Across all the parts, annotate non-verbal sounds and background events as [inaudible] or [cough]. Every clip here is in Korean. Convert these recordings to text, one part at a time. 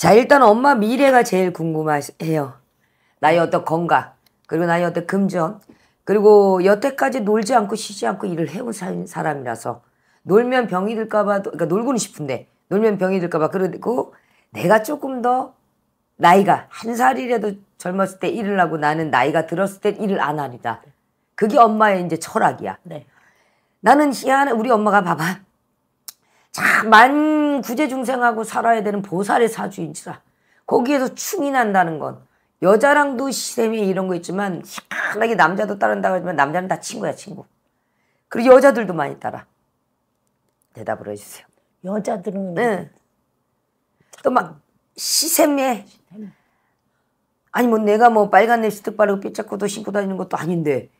자, 일단 엄마 미래가 제일 궁금해요. 나의 어떤 건강, 그리고 나의 어떤 금전, 그리고 여태까지 놀지 않고 쉬지 않고 일을 해온 사람이라서 놀면 병이 들까봐, 그러니까 놀고는 싶은데 놀면 병이 들까봐 그러고 내가 조금 더 나이가 한 살이라도 젊었을 때 일을 하고 나는 나이가 들었을 때 일을 안 하리다. 그게 엄마의 이제 철학이야. 네. 나는 희한해 우리 엄마가 봐봐. 참만 구제중생하고 살아야 되는 보살의 사주인지라 거기에서 충이 난다는 건 여자랑도 시샘이 이런 거 있지만 시한하게 남자도 따른다고 하지만 남자는 다 친구야 친구 그리고 여자들도 많이 따라 대답을 해주세요 여자들은 네. 또막 시샘에 아니 뭐 내가 뭐 빨간 립스틱 바르고 삐짝코도 신고 다니는 것도 아닌데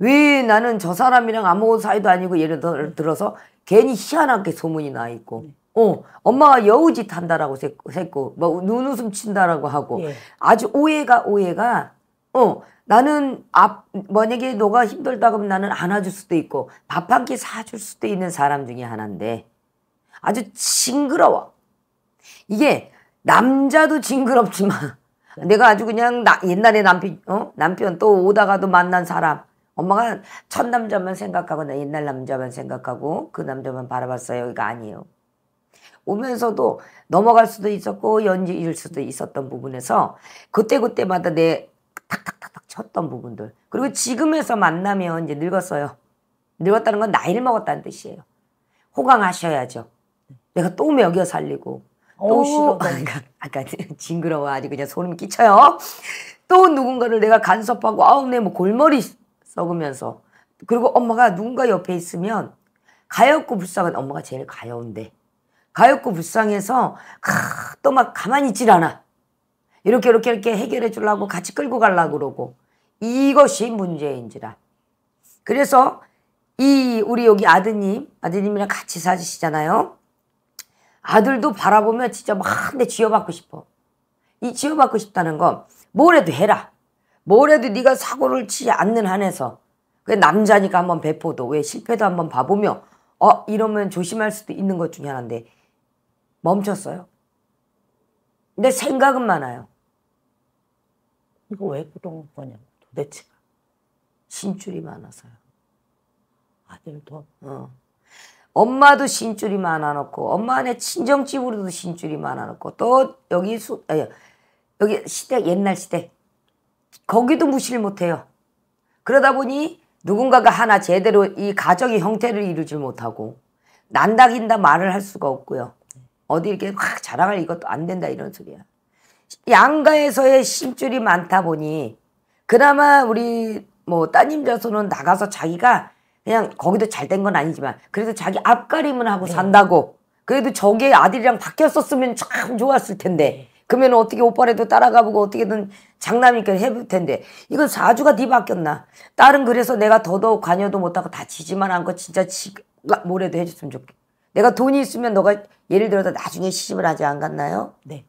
왜 나는 저 사람이랑 아무 사이도 아니고 예를 들어서 괜히 희한하게 소문이 나 있고 네. 어 엄마가 여우짓 한다라고 했고 뭐 눈웃음 친다라고 하고 네. 아주 오해가 오해가 어 나는 앞 만약에 너가 힘들다 그러면 나는 안아줄 수도 있고 밥 한 끼 사줄 수도 있는 사람 중에 하나인데 아주 징그러워 이게 남자도 징그럽지만 [laughs] 내가 아주 그냥 나, 옛날에 남편 어 남편 또 오다가도 만난 사람 엄마가 첫 남자만 생각하고 나 옛날 남자만 생각하고 그 남자만 바라봤어요. 여기 아니에요. 오면서도 넘어갈 수도 있었고 연지일 수도 있었던 부분에서 그때그때마다 내 탁탁탁탁 쳤던 부분들 그리고 지금에서 만나면 이제 늙었어요. 늙었다는 건 나이를 먹었다는 뜻이에요. 호강하셔야죠. 내가 또 먹여 살리고 또 싫어. 아까 [laughs] 징그러워 아주 그냥 소름 끼쳐요. 또 누군가를 내가 간섭하고 아우 내 뭐 골머리 썩으면서 그리고 엄마가 누군가 옆에 있으면 가엾고 불쌍한 엄마가 제일 가여운데 가엾고 불쌍해서 또 막 가만히 있질 않아. 이렇게 이렇게 이렇게 해결해 주려고 같이 끌고 가려고 그러고 이것이 문제인지라. 그래서 이 우리 여기 아드님 아드님이랑 같이 사시잖아요. 아들도 바라보면 진짜 막 내 쥐어받고 싶어. 이 쥐어받고 싶다는 건 뭐라도 해라. 뭐래도 네가 사고를 치지 않는 한에서 그 남자니까 한번 배포도 왜 실패도 한번 봐보며 어 이러면 조심할 수도 있는 것 중에 하나인데 멈췄어요. 근데 생각은 많아요. 이거 왜 그런 거냐 도대체. 신줄이 많아서요. 아들도. 어. 엄마도 신줄이 많아놓고 엄마 안 친정집으로도 신줄이 많아놓고 또 여기 수 아니, 여기 시대 옛날 시대 거기도 무시를 못해요. 그러다 보니 누군가가 하나 제대로 이 가정의 형태를 이루질 못하고 난다긴다 말을 할 수가 없고요. 어디 이렇게 확 자랑할 이것도 안 된다 이런 소리야. 양가에서의 심줄이 많다 보니 그나마 우리 뭐 따님 자손은 나가서 자기가 그냥 거기도 잘 된 건 아니지만 그래도 자기 앞가림은 하고 네. 산다고 그래도 저게 아들이랑 바뀌었었으면 참 좋았을 텐데 네. 그러면 어떻게 오빠라도 따라가보고 어떻게든 장남이니까 해 볼 텐데 이건 사주가 뒤바뀌었나 네 딸은 그래서 내가 더더욱 관여도 못하고 다치지만 않고 진짜 지가 뭐래도 해줬으면 좋겠 내가 돈이 있으면 너가 예를 들어서 나중에 시집을 하지 않았나요? 네.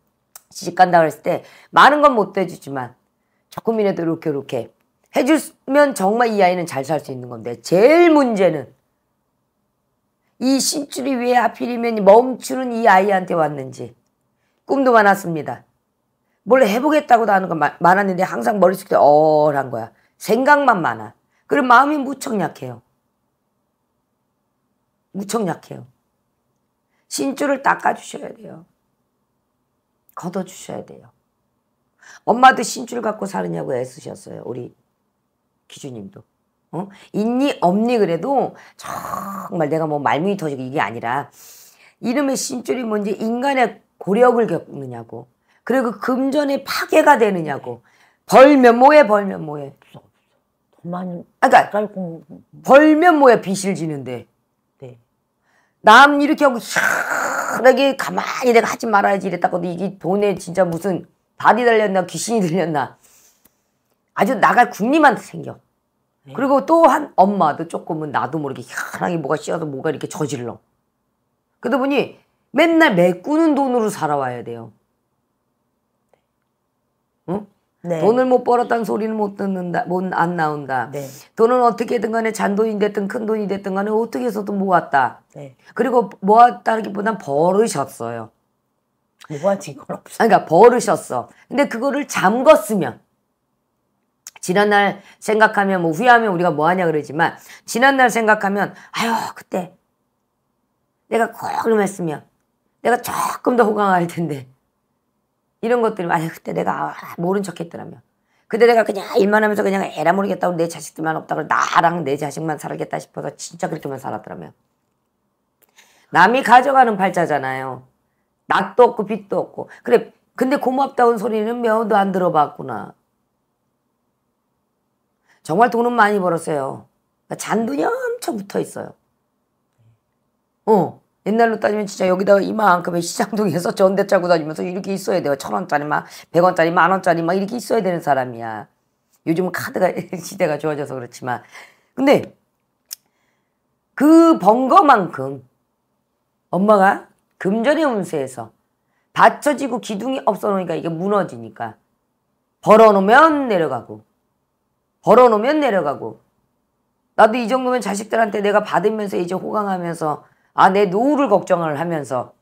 시집 간다 그랬을 때 많은 건못 해주지만 조금이라도 이렇게 이렇게 해주면 정말 이 아이는 잘 살 수 있는 건데 제일 문제는 이 신줄이 왜 하필이면 멈추는 이 아이한테 왔는지 꿈도 많았습니다. 뭘 해보겠다고도 하는 건 많았는데 항상 머릿속에 얼한 거야. 생각만 많아. 그리고 마음이 무척 약해요. 무척 약해요. 신줄을 닦아주셔야 돼요. 걷어주셔야 돼요. 엄마도 신줄 갖고 사느냐고 애쓰셨어요. 우리 기주님도. 어? 있니 없니 그래도 정말 내가 뭐 말문이 터지고 이게 아니라 이름의 신줄이 뭔지 인간의 고력을 겪느냐고. 그리고 금전에 파괴가 되느냐고. 벌면 뭐해 벌면 뭐해. 많이 아, 그러니까 벌면 뭐해 빚을 지는데. 네. 남 이렇게 하고 희한하게 가만히 내가 하지 말아야지 이랬다고 이게 돈에 진짜 무슨 다리 달렸나 귀신이 들렸나 아주 나갈 국리만테 생겨. 네. 그리고 또 한 엄마도 조금은 나도 모르게 희한하게 뭐가 씌어서 뭐가 이렇게 저질러. 그러다 보니 맨날 메꾸는 돈으로 살아와야 돼요. 응? 네. 돈을 못 벌었다는 소리는 못 듣는다, 못 안 나온다. 네. 돈은 어떻게든 간에 잔돈이 됐든 큰 돈이 됐든 간에 어떻게 해서든 모았다. 네. 그리고 모았다기보단 벌으셨어요. 모아진 건 없어. 그러니까 벌으셨어. 근데 그거를 잠궜으면 지난날 생각하면 뭐 후회하면 우리가 뭐하냐 그러지만 지난날 생각하면 아유 그때 내가 그럼 했으면 내가 조금 더 호강할 텐데 이런 것들이 만약 그때 내가 모른 척했더라면 그때 내가 그냥 일만 하면서 그냥 애라 모르겠다고 내 자식들만 없다고 나랑 내 자식만 살겠다 싶어서 진짜 그렇게만 살았더라면 남이 가져가는 팔자잖아요. 낙도 없고 빚도 없고 그래 근데 고맙다운 소리는 몇도 안 들어봤구나. 정말 돈은 많이 벌었어요. 그러니까 잔돈이 엄청 붙어 있어요. 어. 옛날로 따지면 진짜 여기다가 이만큼의 시장동에서 전대 차고 다니면서 이렇게 있어야 돼요. 천 원짜리 막, 백 원짜리, 만 원짜리 막 이렇게 있어야 되는 사람이야. 요즘은 카드가 [laughs] 시대가 좋아져서 그렇지만. 근데 그 번거만큼 엄마가 금전의 운세에서 받쳐지고 기둥이 없어놓으니까 이게 무너지니까 벌어놓으면 내려가고 벌어놓으면 내려가고 나도 이 정도면 자식들한테 내가 받으면서 이제 호강하면서 아, 내 노후를 걱정을 하면서.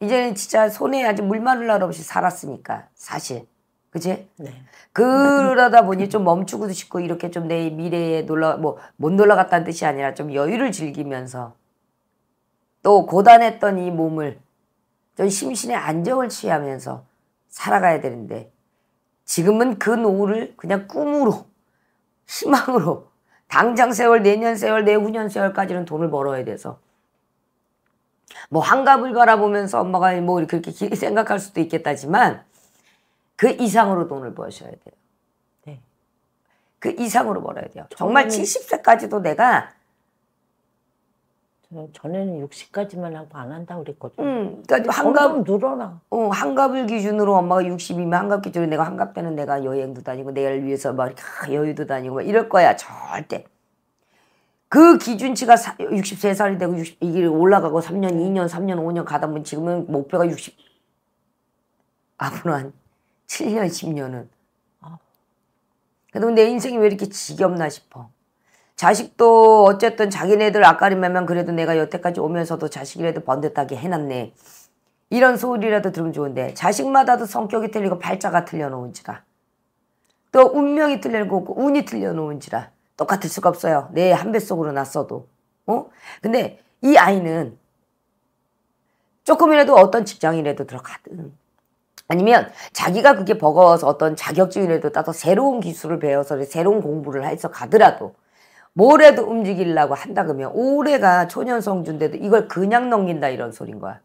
이제는 진짜 손해야지 물마를 날 없이 살았으니까, 사실. 그지? 네. 그러다 보니 좀 멈추고도 싶고, 이렇게 좀 내 미래에 놀러 뭐, 못 놀러 갔다는 뜻이 아니라 좀 여유를 즐기면서 또 고단했던 이 몸을 좀 심신의 안정을 취하면서 살아가야 되는데 지금은 그 노후를 그냥 꿈으로 희망으로 당장 세월 내년 세월 내후년 세월까지는 돈을 벌어야 돼서 뭐 환갑을 바라보면서 엄마가 뭐 이렇게, 생각할 수도 있겠다지만 그 이상으로 돈을 버셔야 돼요. 네. 그 이상으로 벌어야 돼요. 정말 70세까지도 내가 전에는 60까지만 하고 안한다 그랬거든. 음, 그러니까 한갑 늘어나. 어, 한갑을 기준으로 엄마가 60이면 한갑 기준으로 내가 한갑 때는 내가 여행도 다니고 내를 위해서 막 여유도 다니고 막 이럴 거야 절대. 그 기준치가 63살이 되고 60, 이게 올라가고 3년, 2년, 3년, 5년 가다 보면 지금은 목표가 60, 앞으로 한 7년, 10년은. 어. 그래도 내 인생이 왜 이렇게 지겹나 싶어. 자식도 어쨌든 자기네들 아까리면 그래도 내가 여태까지 오면서도 자식이라도 번듯하게 해놨네. 이런 소리라도 들으면 좋은데 자식마다도 성격이 틀리고 발자가 틀려놓은지라. 또 운명이 틀려놓고 운이 틀려놓은지라. 똑같을 수가 없어요. 내 한 배 속으로 났어도. 어? 근데 이 아이는 조금이라도 어떤 직장이라도 들어가든 아니면 자기가 그게 버거워서 어떤 자격증이라도 따서 새로운 기술을 배워서 새로운 공부를 해서 가더라도 뭐래도 움직이려고 한다 그러면 올해가 초년성주인데도 이걸 그냥 넘긴다 이런 소린 거야.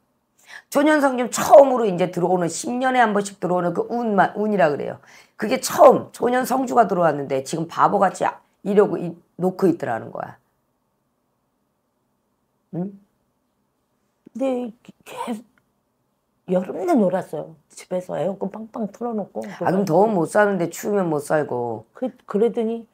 초년성주 처음으로 이제 들어오는 10년에 한 번씩 들어오는 그 운만 운이라 그래요. 그게 처음 초년성주가 들어왔는데 지금 바보같이 이러고 이, 놓고 있더라는 거야. 응? 근데 계속 여름내 놀았어요. 집에서 에어컨 빵빵 틀어놓고. 아 그럼 더운 못 사는데 추우면 못 살고. 그, 그러더니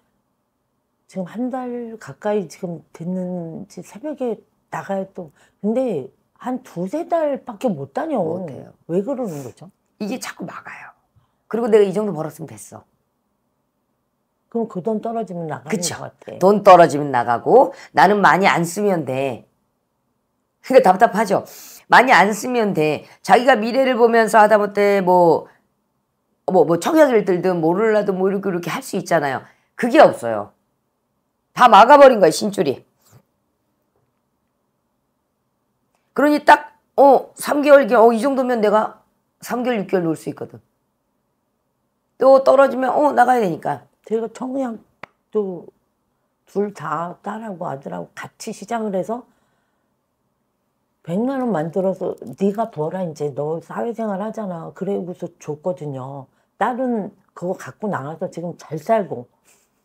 지금 한 달 가까이 지금 됐는지 새벽에 나가요 또. 근데 한 두세 달밖에 못 다녀. 못해요. 왜 그러는 거죠? 이게 자꾸 막아요. 그리고 내가 이 정도 벌었으면 됐어. 그럼 그돈 떨어지면 나가는 그쵸. 것 같아. 돈 떨어지면 나가고 나는 많이 안 쓰면 돼. 그게 그러니까 답답하죠. 많이 안 쓰면 돼. 자기가 미래를 보면서 하다못해 뭐, 뭐, 뭐, 청약을 들든 모를라도 뭐 이렇게 이렇게 할 수 있잖아요. 그게 없어요. 다 막아버린 거예 신줄이. 그러니 딱, 어, 3개월, 어, 이 정도면 내가 3개월, 6개월 놀 수 있거든. 또 떨어지면, 어, 나가야 되니까. 제가 청양도 둘 다 딸하고 아들하고 같이 시작을 해서 1 0 0만원 만들어서 네가 벌어 이제 너 사회생활 하잖아. 그래고서 줬거든요. 딸은 그거 갖고 나가서 지금 잘 살고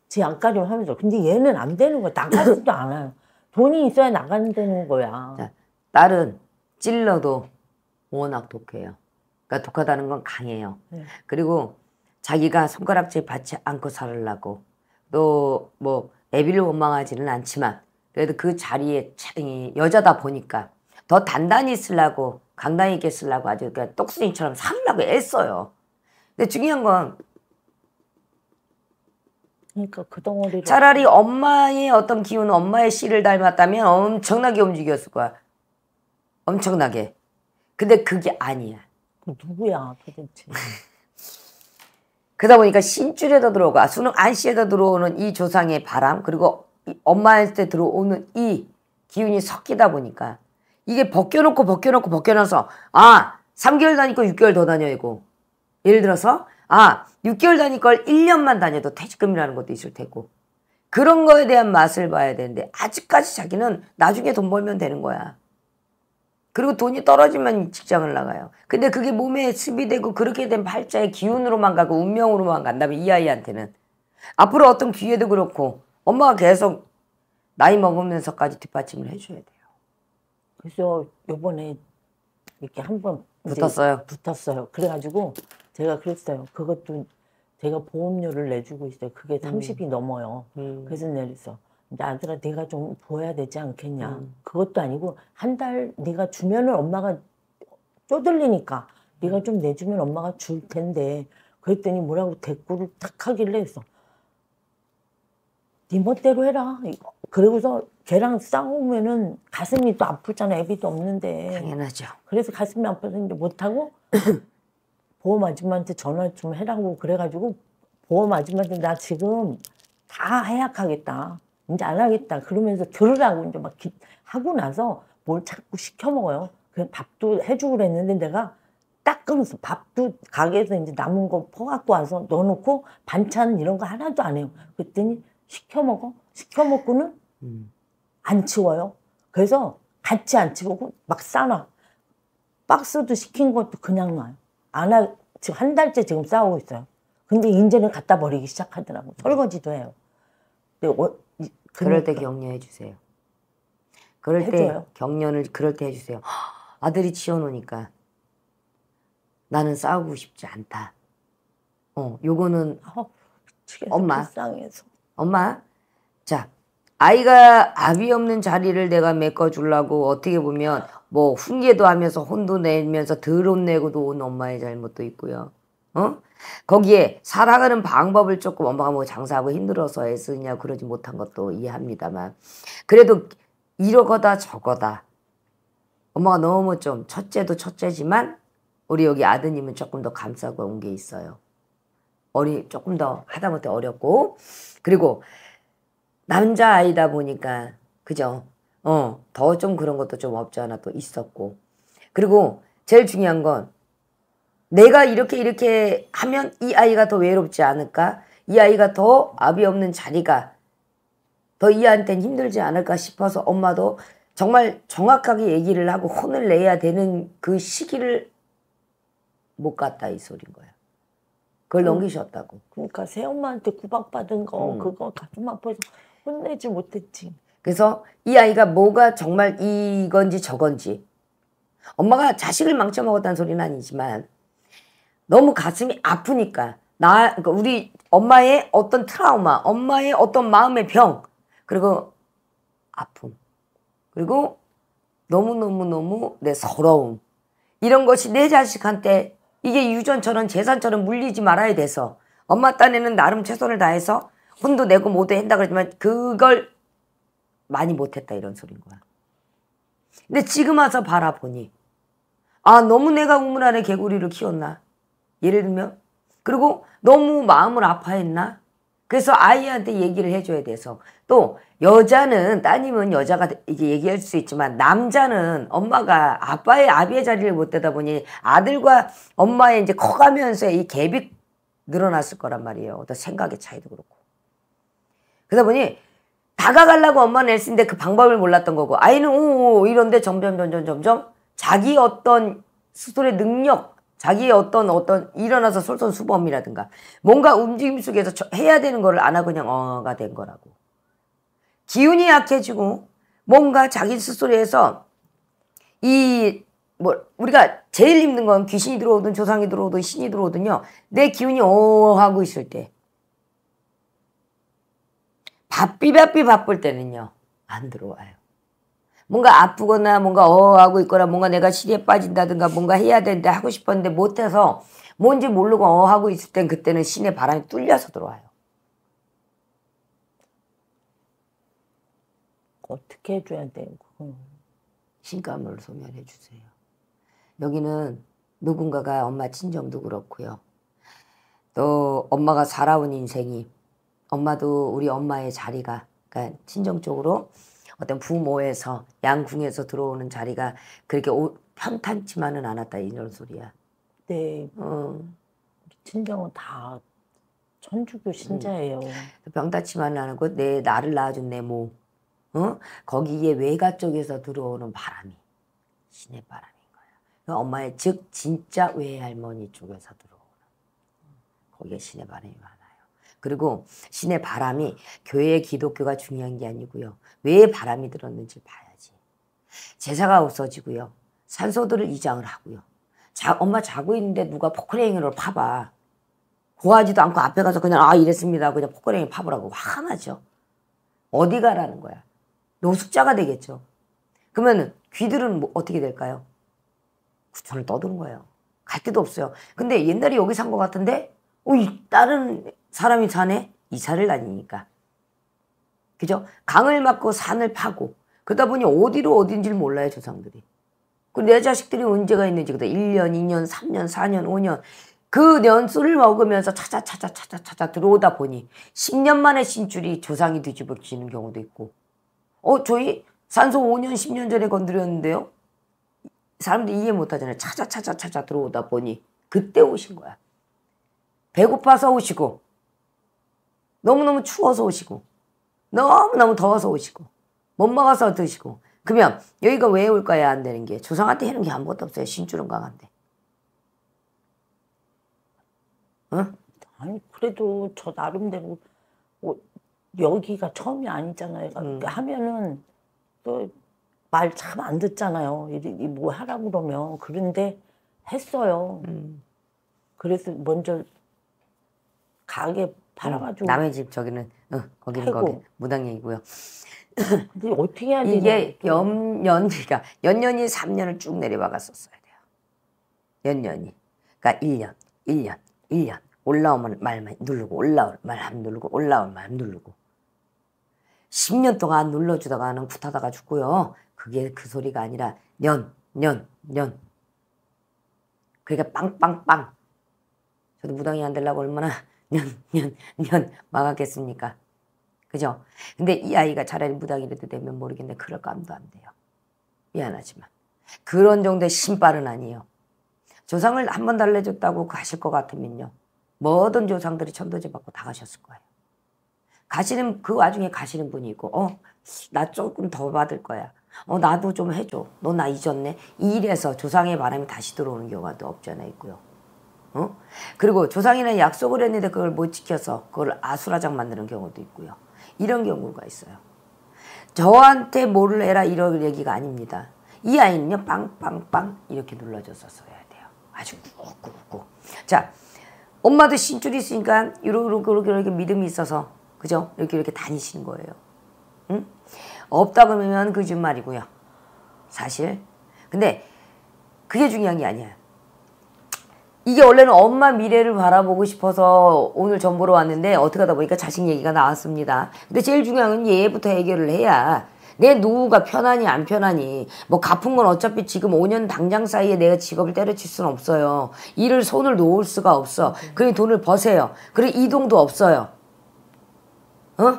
제 양가림 하면서 근데 얘는 안 되는 거야. 나가지도 [laughs] 않아요. 돈이 있어야 나가는 거야. 자, 딸은 찔러도 워낙 독해요. 그러니까 독하다는 건 강해요. 네. 그리고 자기가 손가락질 받지 않고 살으려고 또 뭐 애비를 원망하지는 않지만 그래도 그 자리에 여자다 보니까 더 단단히 쓰려고 강단히 있게 쓰려고 아주 그냥 똑순이처럼 살려고 애써요. 근데 중요한 건 그러니까 그덩어리 차라리 엄마의 어떤 기운 엄마의 씨를 닮았다면 엄청나게 움직였을 거야. 엄청나게. 근데 그게 아니야. 누구야 도대체. [laughs] 그러다 보니까 신줄에다 들어가 수능 안씨에다 들어오는 이 조상의 바람 그리고 엄마한테 들어오는 이 기운이 섞이다 보니까 이게 벗겨놓고 벗겨놓고 벗겨놔서 아 3개월 다니고 6개월 더 다녀야 되고 예를 들어서 아 6개월 다니걸 1년만 다녀도 퇴직금이라는 것도 있을 테고 그런 거에 대한 맛을 봐야 되는데 아직까지 자기는 나중에 돈 벌면 되는 거야. 그리고 돈이 떨어지면 직장을 나가요. 근데 그게 몸에 습이 되고 그렇게 된 팔자의 기운으로만 가고 운명으로만 간다면 이 아이한테는 앞으로 어떤 기회도 그렇고 엄마가 계속 나이 먹으면서까지 뒷받침을 해줘야 돼요. 그래서 요번에 이렇게 한번 붙었어요. 붙었어요. 그래가지고 제가 그랬어요. 그것도 제가 보험료를 내주고 있어요. 그게 30이 음. 넘어요. 음. 그래서 내렸어. 요 나제 아들아 네가 좀 보여야 되지 않겠냐. 음. 그것도 아니고 한 달 네가 주면은 엄마가 쪼들리니까 네가 음. 좀 내주면 엄마가 줄 텐데 그랬더니 뭐라고 대꾸를 탁 하길래 했어. 네 멋대로 해라. 이거. 그러고서 걔랑 싸우면은 가슴이 또 아프잖아. 애비도 없는데. 당연하죠. 그래서 가슴이 아파서 이제 못하고 [coughs] 보험 아줌마한테 전화 좀 해라고 그래가지고 보험 아줌마한테 나 지금 다 해약하겠다. 이제 안 하겠다. 그러면서 들으라고 이제 막 기, 하고 나서 뭘 자꾸 시켜 먹어요. 그 밥도 해주고 그랬는데 내가 딱끊어서 밥도 가게에서 이제 남은 거 퍼갖고 와서 넣어놓고 반찬 이런 거 하나도 안 해요. 그랬더니 시켜 먹어. 시켜 먹고는 음. 안 치워요. 그래서 같이 안 치우고 막 싸놔. 박스도 시킨 것도 그냥 놔요. 안 하, 지금 한 달째 지금 싸우고 있어요. 근데 인제는 갖다 버리기 시작하더라고. 설거지도 해요. 근데 어, 그럴 때 그러니까. 격려해 주세요. 그럴 해줘요. 때 격려를 그럴 때 해주세요. [gasps] 아들이 치워놓으니까 나는 싸우고 싶지 않다. 어, 요거는 어, 엄마. 불쌍해서. 엄마. 자, 아이가 아비 없는 자리를 내가 메꿔주려고 어떻게 보면 뭐 훈계도 하면서 혼도 내면서 더럽 내고도 온 엄마의 잘못도 있고요. 어? 거기에 살아가는 방법을 조금 엄마가 뭐 장사하고 힘들어서 애쓰냐 그러지 못한 것도 이해합니다만 그래도 이러거다 저거다 엄마가 너무 좀 첫째도 첫째지만 우리 여기 아드님은 조금 더 감싸고 온 게 있어요. 어리 조금 더 하다못해 어렵고 그리고 남자 아이다 보니까 그죠? 어더 좀 그런 것도 좀 없지 않아 또 있었고 그리고 제일 중요한 건 내가 이렇게 이렇게 하면 이 아이가 더 외롭지 않을까? 이 아이가 더 아비 없는 자리가 더이한테는 힘들지 않을까 싶어서 엄마도 정말 정확하게 얘기를 하고 혼을 내야 되는 그 시기를 못 갔다 이 소린 거야. 그걸 음. 넘기셨다고. 그러니까 새엄마한테 구박받은 거 음. 그거 가슴 아파서 혼내지 못했지. 그래서 이 아이가 뭐가 정말 이건지 저건지 엄마가 자식을 망쳐먹었다는 소리는 아니지만 너무 가슴이 아프니까 나 그러니까 우리 엄마의 어떤 트라우마, 엄마의 어떤 마음의 병 그리고 아픔 그리고 너무너무너무 내 서러움 이런 것이 내 자식한테 이게 유전처럼 재산처럼 물리지 말아야 돼서 엄마 딴에는 나름 최선을 다해서 혼도 내고 모두 한다 그러지만 그걸 많이 못했다 이런 소린 거야. 근데 지금 와서 바라보니 아 너무 내가 우물 안에 개구리를 키웠나 예를 들면 그리고 너무 마음을 아파했나? 그래서 아이한테 얘기를 해줘야 돼서 또 여자는 따님은 여자가 이제 얘기할 수 있지만 남자는 엄마가 아빠의 아비의 자리를 못 되다 보니 아들과 엄마의 이제 커가면서 이 갭이 늘어났을 거란 말이에요. 어떤 생각의 차이도 그렇고. 그러다 보니 다가가려고 엄마는 애쓰그 방법을 몰랐던 거고 아이는 오 이런데 점점 점점 점점 자기 어떤 스스의 능력 자기의 어떤 어떤 일어나서 솔선수범이라든가 뭔가 움직임 속에서 해야 되는 거를 안 하고 그냥 어가 된 거라고. 기운이 약해지고 뭔가 자기 스스로에서 이 뭐 우리가 제일 힘든 건 귀신이 들어오든 조상이 들어오든 신이 들어오든요. 내 기운이 어 하고 있을 때 바삐바삐 바쁠 때는요. 안 들어와요. 뭔가 아프거나 뭔가 어하고 있거나 뭔가 내가 시리에 빠진다든가 뭔가 해야 되는데 하고 싶었는데 못해서 뭔지 모르고 어하고 있을 땐 그때는 신의 바람이 뚫려서 들어와요. 어떻게 해줘야 돼? 그 신감을 소멸해 주세요. 여기는 누군가가 엄마 친정도 그렇고요. 또 엄마가 살아온 인생이 엄마도 우리 엄마의 자리가 그러니까 친정 쪽으로 어떤 부모에서 양궁에서 들어오는 자리가 그렇게 오, 편탄치만은 않았다 이런 소리야. 네. 어. 친정은 다 천주교 음. 신자예요. 음. 병다치만은 않고 내 나를 낳아준 내 몸, 어? 거기에 외가 쪽에서 들어오는 바람이 신의 바람인 거야. 그러니까 엄마의 즉 진짜 외할머니 쪽에서 들어오는 거기에 신의 바람이 많아. 그리고 신의 바람이 교회의 기독교가 중요한 게 아니고요. 왜 바람이 들었는지 봐야지. 제사가 없어지고요. 산소들을 이장을 하고요. 자, 엄마 자고 있는데 누가 포크레인으로 파봐. 고하지도 않고 앞에 가서 그냥 아 이랬습니다. 그냥 포크레인 파보라고 화나죠. 가 어디 가라는 거야. 노숙자가 되겠죠. 그러면 귀들은 뭐 어떻게 될까요? 구천을 떠드는 거예요. 갈 데도 없어요. 근데 옛날에 여기 산 것 같은데 어, 다른 사람이 산에 이사를 다니니까. 그죠? 강을 막고 산을 파고 그러다 보니 어디로 어딘지를 몰라요 조상들이. 그 내 자식들이 언제가 있는지 그다 1년, 2년, 3년, 4년, 5년 그 년수를 먹으면서 찾아 찾아 찾아 찾아 들어오다 보니 10년 만에 신줄이 조상이 뒤집어지는 경우도 있고 어 저희 산소 5년 10년 전에 건드렸는데요 사람들이 이해 못하잖아요 찾아 찾아 찾아 들어오다 보니 그때 오신 거야 배고파서 오시고 너무너무 추워서 오시고 너무너무 더워서 오시고 못 먹어서 드시고 그러면 여기가 왜 올까야 안 되는 게 조상한테 해는 게 아무것도 없어요. 신주름 강한데. 응? 아니 그래도 저 나름대로 뭐 여기가 처음이 아니잖아요. 그러니까 음. 하면은 또 말 참 안 듣잖아요. 뭐 하라고 그러면 그런데 했어요. 음. 그래서 먼저 가게 팔아가지고 음, 남의 집 저기는 어, 거기는 거기 무당얘기고요. 근데 어떻게 해야 이게 연년 그러니까 연년이 3년을 쭉 내려박았었어야 돼요. 연년이 그러니까 1년, 1년, 1년 올라오면 말만 누르고 올라올 말안 누르고 올라올 말안 누르고 10년 동안 눌러주다가는 굿하다가 죽고요. 그게 그 소리가 아니라 년, 년, 년. 그러니까 빵빵빵. 저도 무당이 안 되려고 얼마나 년, 년, 년 막았겠습니까? 그죠? 근데 이 아이가 차라리 무당이라도 되면 모르겠는데 그럴 감도 안 돼요. 미안하지만. 그런 정도의 신발은 아니에요. 조상을 한 번 달래줬다고 가실 것 같으면요. 모든 조상들이 천도제 받고 다 가셨을 거예요. 가시는, 그 와중에 가시는 분이 있고, 어, 나 조금 더 받을 거야. 어, 나도 좀 해줘. 너 나 잊었네. 이래서 조상의 바람이 다시 들어오는 경우가 또 없잖아 있고요. 어? 그리고 조상이는 약속을 했는데 그걸 못 지켜서 그걸 아수라장 만드는 경우도 있고요. 이런 경우가 있어요. 저한테 뭐 해라 이런 얘기가 아닙니다. 이 아이는요 빵빵빵 이렇게 눌러줘서 써야 돼요. 아주 꾹꾹꾹. 자 엄마도 신줄이 있으니까 이렇게 이렇게 이렇게 믿음이 있어서 그죠? 이렇게 이렇게 다니시 거예요. 응? 없다 그러면 거짓말이고요. 사실. 근데 그게 중요한 게 아니야. 이게 원래는 엄마 미래를 바라보고 싶어서 오늘 전보러 왔는데 어떻게 하다 보니까 자식 얘기가 나왔습니다. 근데 제일 중요한 건 얘부터 해결을 해야 내 노후가 편하니 안 편하니 뭐 갚은 건 어차피 지금 5년 당장 사이에 내가 직업을 때려칠 수는 없어요. 일을 손을 놓을 수가 없어. 그러니 돈을 버세요. 그리고 이동도 없어요. 어?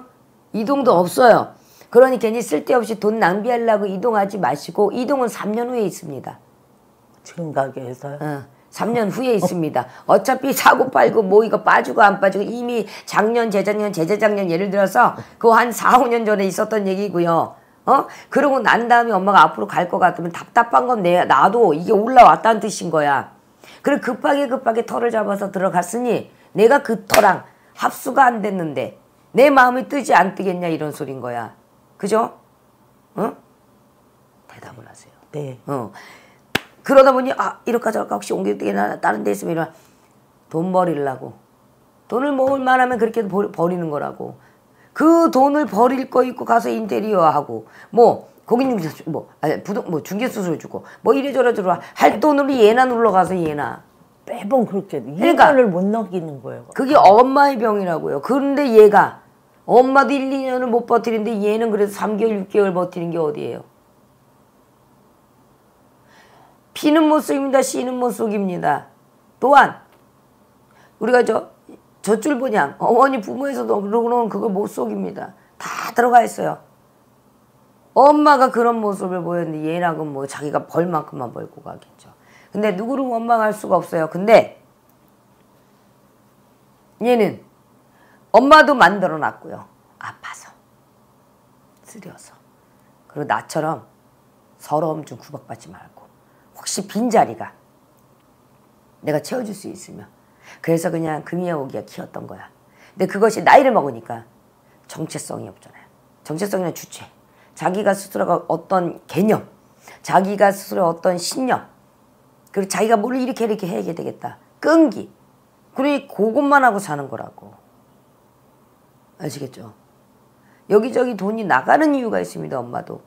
이동도 없어요. 그러니 괜히 쓸데없이 돈 낭비하려고 이동하지 마시고 이동은 3년 후에 있습니다. 지금 가게에서요? 어. 3년 후에 있습니다. 어차피 사고 팔고 뭐 이거 빠지고 안 빠지고 이미 작년, 재작년, 재재작년 예를 들어서 그한 4, 5년 전에 있었던 얘기고요. 어? 그러고 난 다음에 엄마가 앞으로 갈 것 같으면 답답한 건 내, 나도 이게 올라왔다는 뜻인 거야. 그래 급하게 급하게 털을 잡아서 들어갔으니 내가 그 터랑 합수가 안 됐는데 내 마음이 뜨지 안 뜨겠냐 이런 소린 거야. 그죠? 어? 대답을 하세요. 네. 어. 그러다 보니 아 이렇게까지 할까 혹시 옮겨 때나 다른 데 있으면 이런 돈 버리려고 돈을 모을 만하면 그렇게 버리는 거라고 그 돈을 버릴 거 있고 가서 인테리어 하고 뭐 고객님 뭐 아니 부동 뭐 중개 수수료 주고 뭐 이래저래 저래 할 돈으로 얘나 눌러 가서 얘나 매번 그렇게 그러니까 못 넘기는 거예요. 그게 엄마의 병이라고요. 그런데 얘가 엄마도 1, 2년을 못 버티는데 얘는 그래서 3개월, 6개월 버티는 게 어디예요? 쉬는모습입니다쉬는못 속입니다. 또한 우리가 저 젖줄 보냥 어머니 부모에서도 그러고는 그걸 못 속입니다. 다 들어가 있어요. 엄마가 그런 모습을 보였는데 얘랑은 뭐 자기가 벌 만큼만 벌고 가겠죠. 근데 누구를 원망할 수가 없어요. 근데 얘는 엄마도 만들어 놨고요. 아파서 쓰려서 그리고 나처럼 서러움 좀 구박받지 말고 혹시 빈자리가 내가 채워줄 수 있으면 그래서 그냥 금이야 오기가 키웠던 거야. 근데 그것이 나이를 먹으니까 정체성이 없잖아요. 정체성이나 주체. 자기가 스스로가 어떤 개념, 자기가 스스로 어떤 신념, 그리고 자기가 뭘 이렇게 이렇게 해야 되겠다. 끈기. 그러니 그것만 하고 사는 거라고. 아시겠죠? 여기저기 돈이 나가는 이유가 있습니다, 엄마도.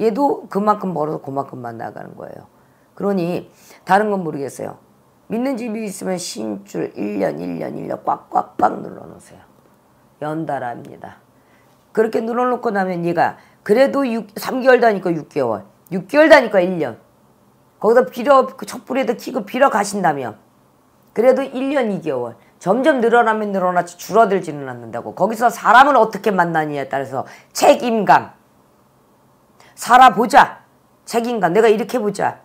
얘도 그만큼 벌어서 그만큼만 나가는 거예요. 그러니 다른 건 모르겠어요. 믿는 집이 있으면 신줄 1년 1년 1년 꽉 꽉꽉 눌러놓으세요. 연달아니다 그렇게 눌러놓고 나면 얘가 그래도 6, 3개월 다니까 6개월 6개월 다니까 1년 거기다 빌어 그 촛불에도 키고 빌어 가신다면 그래도 1년 2개월 점점 늘어나면 늘어나지 줄어들지는 않는다고 거기서 사람을 어떻게 만나느냐에 따라서 책임감 살아보자 책임감 내가 이렇게 보자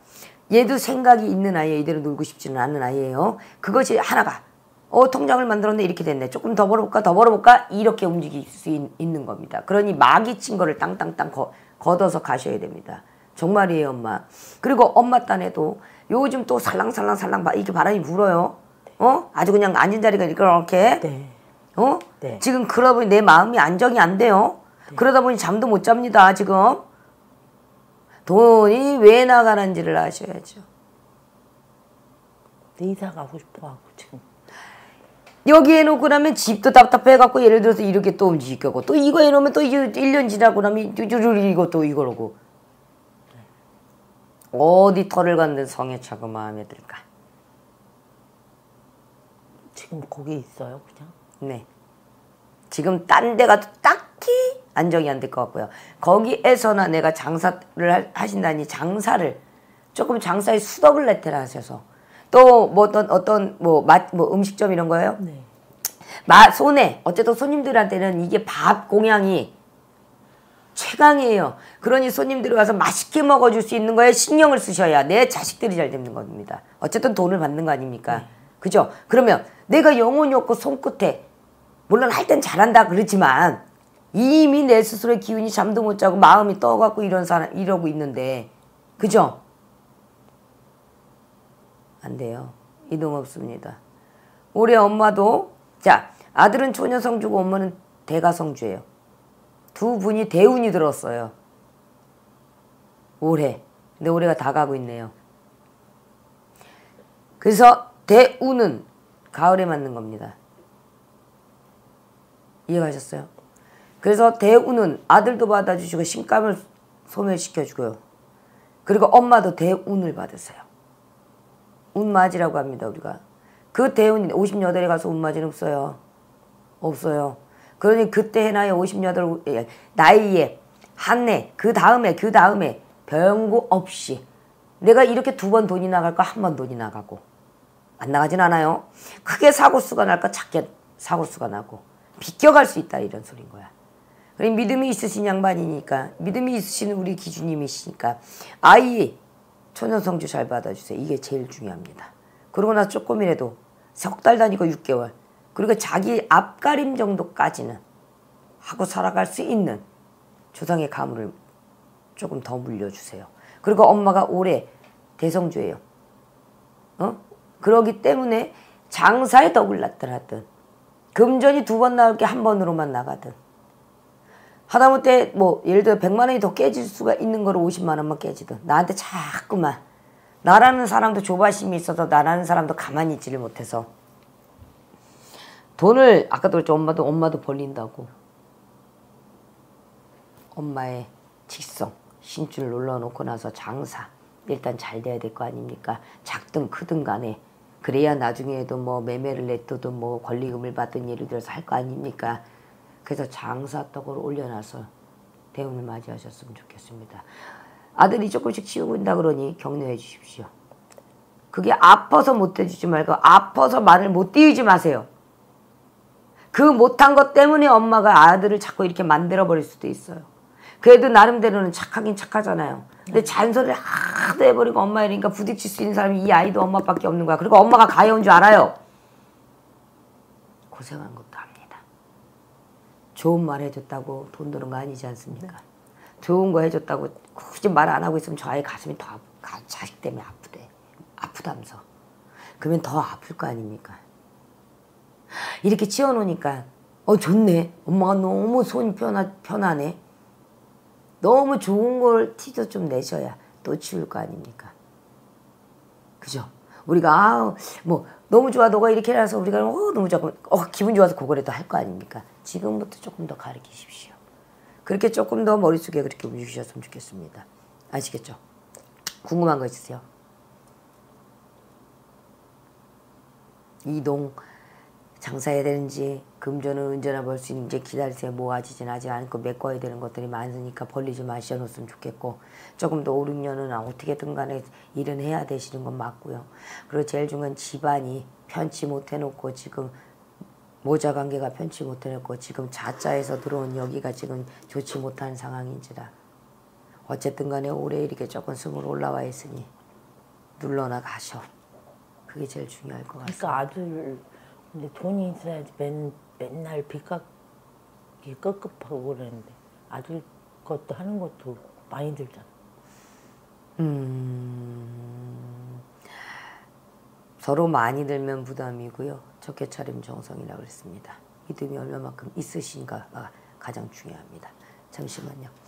얘도 생각이 있는 아이에 이대로 놀고 싶지는 않은 아이예요. 그것이 하나가 어 통장을 만들었네 이렇게 됐네 조금 더 벌어볼까 더 벌어볼까 이렇게 움직일 수 있, 는 겁니다. 그러니 마귀 친 거를 땅땅땅 거, 걷어서 가셔야 됩니다. 정말이에요 엄마. 그리고 엄마 딴에도 요즘 또 살랑살랑살랑 이렇게 바람이 불어요. 어? 아주 그냥 앉은 자리가 이렇게 네. 어? 네. 지금 그러다 보니 내 마음이 안정이 안 돼요. 네. 그러다 보니 잠도 못 잡니다 지금. 돈이 왜 나가는지를 아셔야죠. 이사 가고 싶어하고 지금. 여기 해놓고 나면 집도 답답해갖고 예를 들어서 이렇게 또 움직이고 또 이거 해놓으면 또 1년 지나고 나면 이것도 이거라고. 어디 털을 갖는 성애차가 마음에 들까? 지금 거기 있어요 그냥? 네. 지금 딴데 가도 딱히 안정이 안 될 것 같고요. 거기에서나 내가 장사를 하신다니 장사를 조금 장사에 수덕을 내태라 하셔서 또 뭐 어떤 어떤 뭐 맛뭐 뭐 음식점 이런 거예요. 네. 마, 손에 어쨌든 손님들한테는 이게 밥 공양이 최강이에요. 그러니 손님들이 와서 맛있게 먹어줄 수 있는 거에 신경을 쓰셔야 내 자식들이 잘 되는 겁니다. 어쨌든 돈을 받는 거 아닙니까? 네. 그죠? 그러면 내가 영혼이 없고 손끝에 물론 할 땐 잘한다 그러지만 이미 내 스스로의 기운이 잠도 못 자고 마음이 떠갖고 이런 사람 이러고 있는데 그죠? 안 돼요. 이동 없습니다. 올해 엄마도 자 아들은 초녀성주고 엄마는 대가성주예요. 두 분이 대운이 들었어요. 올해. 근데 올해가 다 가고 있네요. 그래서 대운은 가을에 맞는 겁니다. 이해가셨어요? 그래서 대우는 아들도 받아주시고 신감을 소멸시켜주고요. 그리고 엄마도 대운을 받으세요. 운맞이라고 합니다 우리가. 그 대운이 58에 가서 운맞이는 없어요. 없어요. 그러니 그때 해나요58 예, 예, 나이에 한해그 다음에 그 다음에 병고 없이 내가 이렇게 두 번 돈이 나갈까 한 번 돈이 나가고 안 나가진 않아요. 크게 사고수가 날까 작게 사고수가 나고 비껴갈 수 있다 이런 소린 거야. 그래 믿음이 있으신 양반이니까 믿음이 있으신 우리 기준님이시니까 아이 초년성주 잘 받아주세요. 이게 제일 중요합니다. 그러고 나서 조금이라도 석 달 다니고 6개월 그리고 자기 앞가림 정도까지는 하고 살아갈 수 있는 조상의 가물을 조금 더 물려주세요. 그리고 엄마가 올해 대성주예요. 어? 그러기 때문에 장사에 덕을 나타났던 금전이 두 번 나올 게 한 번으로만 나가든 하다못해 뭐 예를 들어 100만 원이 더 깨질 수가 있는 거로 50만 원만 깨지든 나한테 자꾸만 나라는 사람도 조바심이 있어서 나라는 사람도 가만히 있지를 못해서 돈을 아까도 그랬죠 엄마도 엄마도 벌린다고 엄마의 직성 신줄 눌러놓고 나서 장사 일단 잘 돼야 될 거 아닙니까 작든 크든 간에 그래야 나중에도 뭐 매매를 냈어도 뭐 권리금을 받든 예를 들어서 할 거 아닙니까? 그래서 장사떡을 올려놔서 대운을 맞이하셨으면 좋겠습니다. 아들이 조금씩 치우고 있다 그러니 격려해 주십시오. 그게 아파서 못 해주지 말고 아파서 말을 못 띄우지 마세요. 그 못한 것 때문에 엄마가 아들을 자꾸 이렇게 만들어버릴 수도 있어요. 그래도 나름대로는 착하긴 착하잖아요. 근데 잔소리를 하도 해버리고 엄마 이러니까 부딪힐 수 있는 사람이 이 아이도 엄마밖에 없는 거야. 그리고 엄마가 가여운 줄 알아요. 고생한 것도 합니다. 좋은 말 해줬다고 돈 드는 거 아니지 않습니까? 네. 좋은 거 해줬다고 굳이 말 안 하고 있으면 저 아이 가슴이 더 아프고 자식 때문에 아프대. 아프다면서. 그러면 더 아플 거 아닙니까? 이렇게 치워놓으니까 어 좋네. 엄마가 너무 손이 편하, 편하네. 너무 좋은 걸 티도 좀 내셔야 또 치울 거 아닙니까? 그죠? 우리가 아우 뭐 너무 좋아 너가 이렇게 해서 우리가 어 너무 좋아 어 기분 좋아서 그거라도 할 거 아닙니까? 지금부터 조금 더 가르치십시오. 그렇게 조금 더 머릿속에 그렇게 움직이셨으면 좋겠습니다. 아시겠죠? 궁금한 거 있으세요? 이동 장사해야 되는지 금전은 언제나 벌 수 있는지 기다리세요. 모아지진 아직 않고 메꿔야 되는 것들이 많으니까 벌리지 마셔놓으면 좋겠고 조금 더 5, 6년은 어떻게든 간에 일은 해야 되시는 건 맞고요. 그리고 제일 중요한 집안이 편치 못해놓고 지금 모자 관계가 편치 못해놓고 지금 자자에서 들어온 여기가 지금 좋지 못한 상황인지라 어쨌든 간에 올해 이렇게 조금 숨을 올라와 있으니 눌러나 가셔. 그게 제일 중요할 것 같습니다. 그러니까 아들 근데 돈이 있어야지 맨, 맨날 빚 갚기 깝깝하고 그러는데 아들 것도 하는 것도 많이 들잖아. 음... 서로 많이 들면 부담이고요. 적개차림 정성이라고 그랬습니다. 믿음이 얼마만큼 있으신가가 가장 중요합니다. 잠시만요.